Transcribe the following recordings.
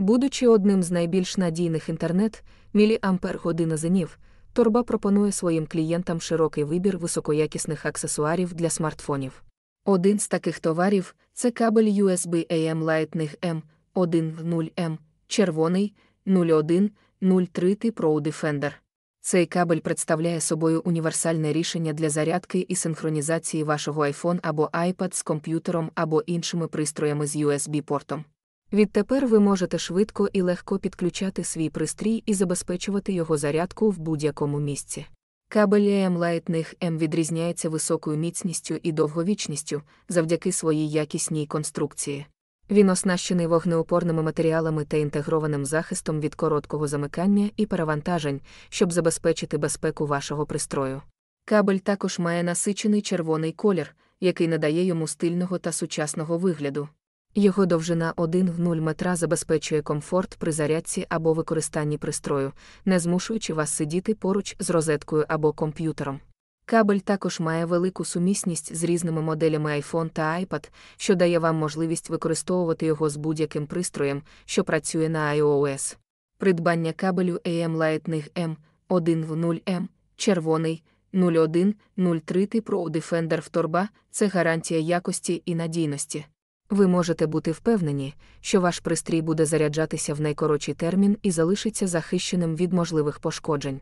Будучи одним з найбільш надійних інтернет, міліампер година зенів, торба пропонує своїм клієнтам широкий вибір високоякісних аксесуарів для смартфонів. Один з таких товарів це кабель USB AM Lightning M10M, червоний 0103 Pro Defender. Цей кабель представляє собою універсальне рішення для зарядки і синхронізації вашого iPhone або iPad з комп'ютером або іншими пристроями з USB-портом. Відтепер ви можете швидко і легко підключати свій пристрій і забезпечувати його зарядку в будь-якому місці. Кабель AM Lightning M відрізняється високою міцністю і довговічністю завдяки своїй якісній конструкції. Він оснащений вогнеопорними матеріалами та інтегрованим захистом від короткого замикання і перевантажень, щоб забезпечити безпеку вашого пристрою. Кабель також має насичений червоний колір, який надає йому стильного та сучасного вигляду. Його довжина 1 в 0 метра забезпечує комфорт при зарядці або використанні пристрою, не змушуючи вас сидіти поруч з розеткою або комп'ютером. Кабель також має велику сумісність з різними моделями iPhone та iPad, що дає вам можливість використовувати його з будь-яким пристроєм, що працює на iOS. Придбання кабелю AM Lightning M 1 в 0 m червоний 0103 Pro Defender в торба це гарантія якості і надійності. Ви можете бути впевнені, що ваш пристрій буде заряджатися в найкоротший термін і залишиться захищеним від можливих пошкоджень.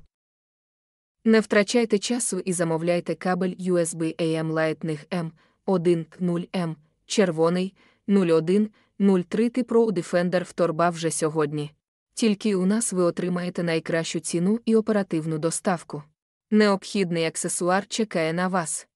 Не втрачайте часу і замовляйте кабель USB AM Lightning M10M, червоний 0103 Pro Defender Вторба вже сьогодні. Тільки у нас ви отримаєте найкращу ціну і оперативну доставку. Необхідний аксесуар чекає на вас.